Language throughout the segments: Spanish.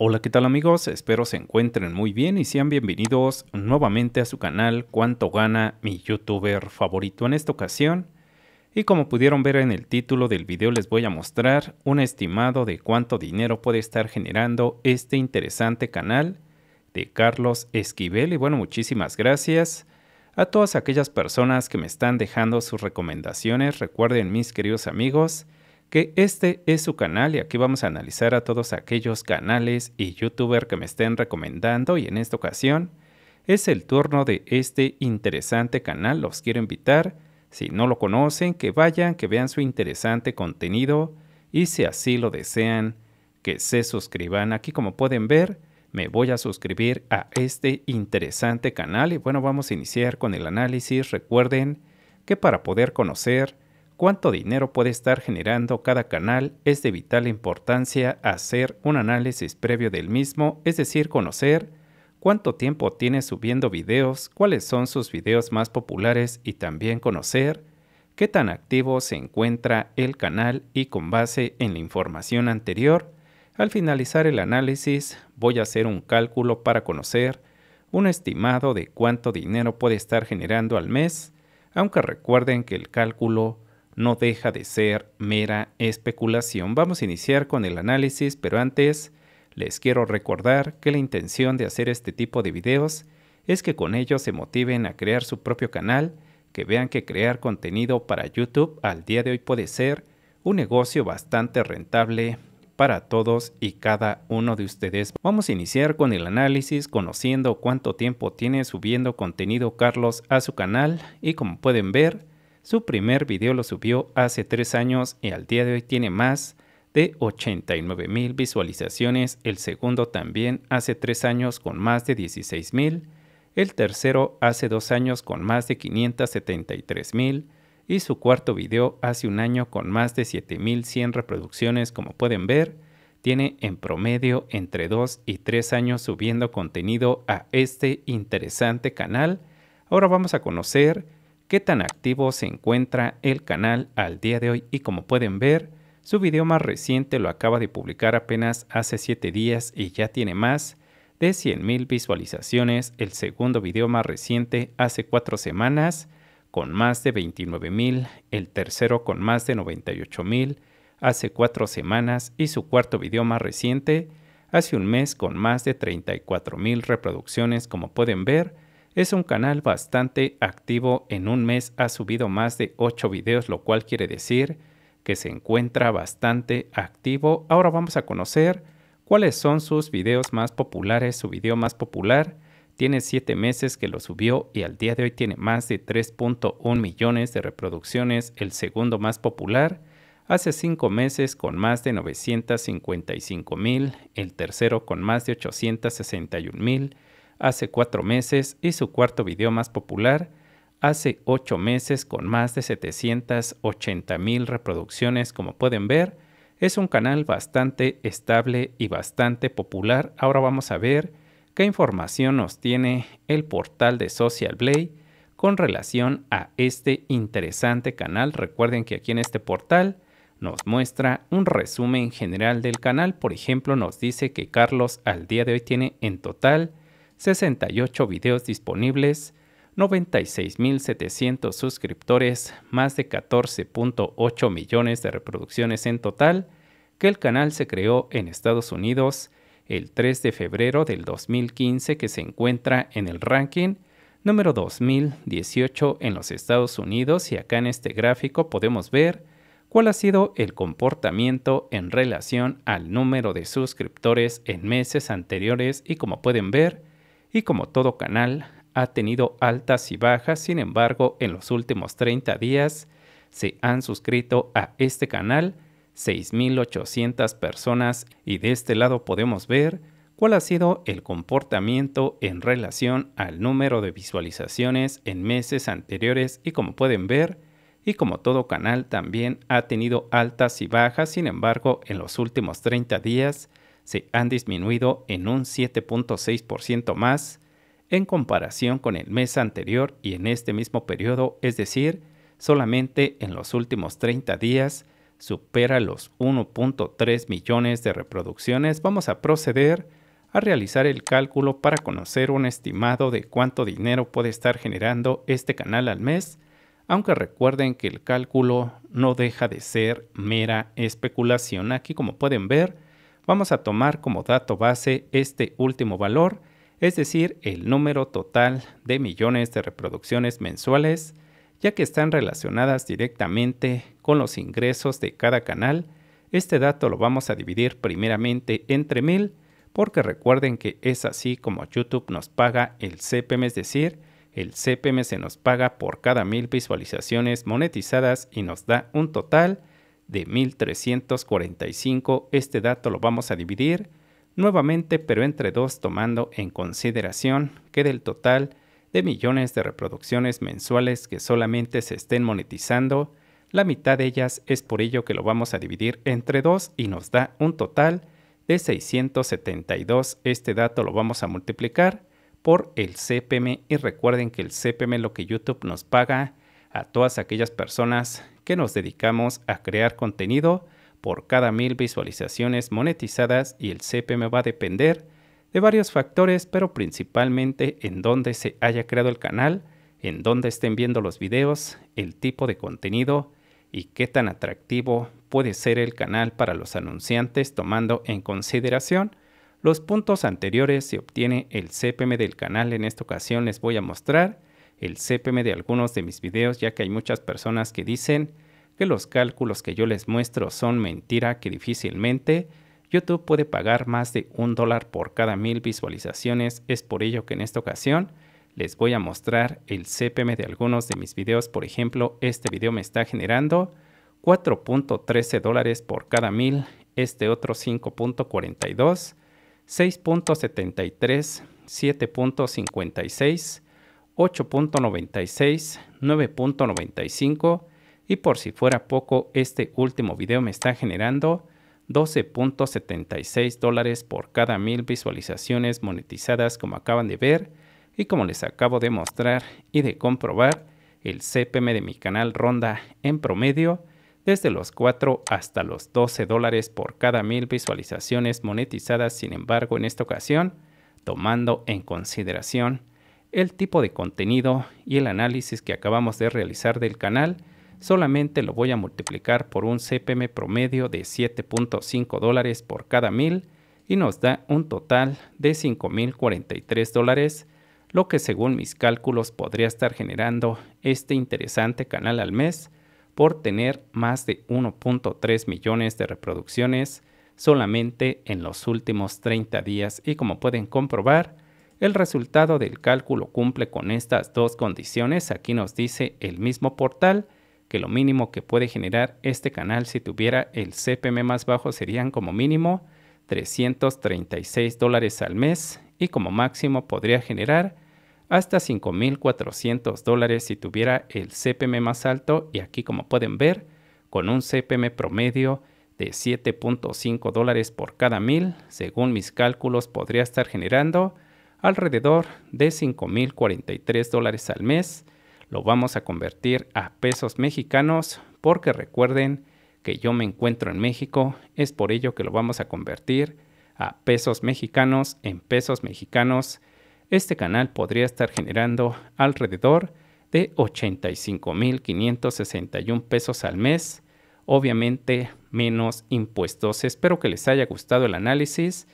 Hola, ¿qué tal amigos? Espero se encuentren muy bien y sean bienvenidos nuevamente a su canal Cuánto gana mi youtuber favorito en esta ocasión. Y como pudieron ver en el título del video les voy a mostrar un estimado de cuánto dinero puede estar generando este interesante canal de Carlos Esquivel. Y bueno, muchísimas gracias a todas aquellas personas que me están dejando sus recomendaciones. Recuerden mis queridos amigos que este es su canal y aquí vamos a analizar a todos aquellos canales y youtubers que me estén recomendando y en esta ocasión es el turno de este interesante canal, los quiero invitar, si no lo conocen, que vayan, que vean su interesante contenido y si así lo desean, que se suscriban. Aquí como pueden ver, me voy a suscribir a este interesante canal y bueno, vamos a iniciar con el análisis. Recuerden que para poder conocer cuánto dinero puede estar generando cada canal es de vital importancia hacer un análisis previo del mismo, es decir, conocer cuánto tiempo tiene subiendo videos, cuáles son sus videos más populares y también conocer qué tan activo se encuentra el canal y con base en la información anterior, al finalizar el análisis voy a hacer un cálculo para conocer un estimado de cuánto dinero puede estar generando al mes, aunque recuerden que el cálculo no deja de ser mera especulación. Vamos a iniciar con el análisis, pero antes les quiero recordar que la intención de hacer este tipo de videos es que con ellos se motiven a crear su propio canal, que vean que crear contenido para YouTube al día de hoy puede ser un negocio bastante rentable para todos y cada uno de ustedes. Vamos a iniciar con el análisis conociendo cuánto tiempo tiene subiendo contenido Carlos a su canal y como pueden ver su primer video lo subió hace tres años y al día de hoy tiene más de 89 mil visualizaciones, el segundo también hace tres años con más de 16 mil, el tercero hace dos años con más de 573 mil y su cuarto video hace un año con más de 7100 reproducciones como pueden ver. Tiene en promedio entre 2 y 3 años subiendo contenido a este interesante canal. Ahora vamos a conocer qué tan activo se encuentra el canal al día de hoy y como pueden ver, su video más reciente lo acaba de publicar apenas hace 7 días y ya tiene más de 100.000 visualizaciones. El segundo video más reciente hace 4 semanas con más de 29.000, el tercero con más de 98.000 hace 4 semanas y su cuarto video más reciente hace un mes con más de 34.000 reproducciones como pueden ver es un canal bastante activo, en un mes ha subido más de 8 videos, lo cual quiere decir que se encuentra bastante activo. Ahora vamos a conocer cuáles son sus videos más populares. Su video más popular tiene 7 meses que lo subió y al día de hoy tiene más de 3.1 millones de reproducciones. El segundo más popular hace 5 meses con más de 955 mil, el tercero con más de 861 mil, hace cuatro meses y su cuarto video más popular hace ocho meses con más de 780 mil reproducciones como pueden ver. Es un canal bastante estable y bastante popular. Ahora vamos a ver qué información nos tiene el portal de Social Blade con relación a este interesante canal. Recuerden que aquí en este portal nos muestra un resumen general del canal. Por ejemplo, nos dice que Carlos al día de hoy tiene en total 68 videos disponibles, 96.700 suscriptores, más de 14.8 millones de reproducciones en total, que el canal se creó en Estados Unidos el 3 de febrero del 2015 que se encuentra en el ranking número 2018 en los Estados Unidos y acá en este gráfico podemos ver cuál ha sido el comportamiento en relación al número de suscriptores en meses anteriores y como pueden ver, y como todo canal ha tenido altas y bajas, sin embargo en los últimos 30 días se han suscrito a este canal 6.800 personas y de este lado podemos ver cuál ha sido el comportamiento en relación al número de visualizaciones en meses anteriores y como pueden ver, y como todo canal también ha tenido altas y bajas, sin embargo en los últimos 30 días se han disminuido en un 7.6% más en comparación con el mes anterior y en este mismo periodo, es decir, solamente en los últimos 30 días supera los 1.3 millones de reproducciones. Vamos a proceder a realizar el cálculo para conocer un estimado de cuánto dinero puede estar generando este canal al mes, aunque recuerden que el cálculo no deja de ser mera especulación. Aquí como pueden ver, vamos a tomar como dato base este último valor, es decir, el número total de millones de reproducciones mensuales, ya que están relacionadas directamente con los ingresos de cada canal. Este dato lo vamos a dividir primeramente entre mil, porque recuerden que es así como YouTube nos paga el CPM, es decir, el CPM se nos paga por cada mil visualizaciones monetizadas y nos da un total de 1345. Este dato lo vamos a dividir nuevamente, pero entre dos, tomando en consideración que del total de millones de reproducciones mensuales que solamente se estén monetizando, la mitad de ellas es por ello que lo vamos a dividir entre dos y nos da un total de 672. Este dato lo vamos a multiplicar por el CPM y recuerden que el CPM lo que YouTube nos paga a todas aquellas personas que nos dedicamos a crear contenido por cada mil visualizaciones monetizadas y el CPM va a depender de varios factores, pero principalmente en dónde se haya creado el canal, en dónde estén viendo los videos, el tipo de contenido y qué tan atractivo puede ser el canal para los anunciantes tomando en consideración los puntos anteriores se obtiene el CPM del canal. En esta ocasión les voy a mostrar el CPM de algunos de mis videos, ya que hay muchas personas que dicen que los cálculos que yo les muestro son mentira, que difícilmente YouTube puede pagar más de un dólar por cada mil visualizaciones. Es por ello que en esta ocasión les voy a mostrar el CPM de algunos de mis videos. Por ejemplo, este video me está generando 4.13 dólares por cada mil, este otro 5.42, 6.73, 7.56, 8.96, 9.95 y por si fuera poco, este último video me está generando 12.76 dólares por cada mil visualizaciones monetizadas como acaban de ver y como les acabo de mostrar y de comprobar, el CPM de mi canal ronda en promedio desde los 4 hasta los 12 dólares por cada mil visualizaciones monetizadas, sin embargo en esta ocasión, tomando en consideración el tipo de contenido y el análisis que acabamos de realizar del canal solamente lo voy a multiplicar por un CPM promedio de 7.5 dólares por cada mil y nos da un total de 5.043 dólares, lo que según mis cálculos podría estar generando este interesante canal al mes por tener más de 1.3 millones de reproducciones solamente en los últimos 30 días y como pueden comprobar, el resultado del cálculo cumple con estas dos condiciones. Aquí nos dice el mismo portal que lo mínimo que puede generar este canal si tuviera el CPM más bajo serían como mínimo 336 dólares al mes y como máximo podría generar hasta 5.400 dólares si tuviera el CPM más alto y aquí como pueden ver con un CPM promedio de 7.5 dólares por cada mil según mis cálculos podría estar generando alrededor de 5.043 dólares al mes. Lo vamos a convertir a pesos mexicanos porque recuerden que yo me encuentro en México, es por ello que lo vamos a convertir a pesos mexicanos en pesos mexicanos. Este canal podría estar generando alrededor de 85.561 pesos al mes, obviamente menos impuestos. Espero que les haya gustado el análisis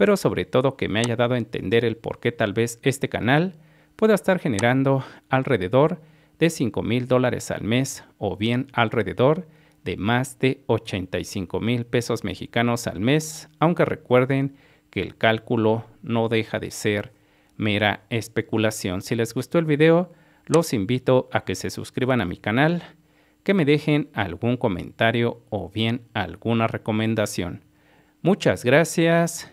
pero sobre todo que me haya dado a entender el por qué tal vez este canal pueda estar generando alrededor de 5 mil dólares al mes o bien alrededor de más de 85 mil pesos mexicanos al mes, aunque recuerden que el cálculo no deja de ser mera especulación. Si les gustó el video, los invito a que se suscriban a mi canal, que me dejen algún comentario o bien alguna recomendación. Muchas gracias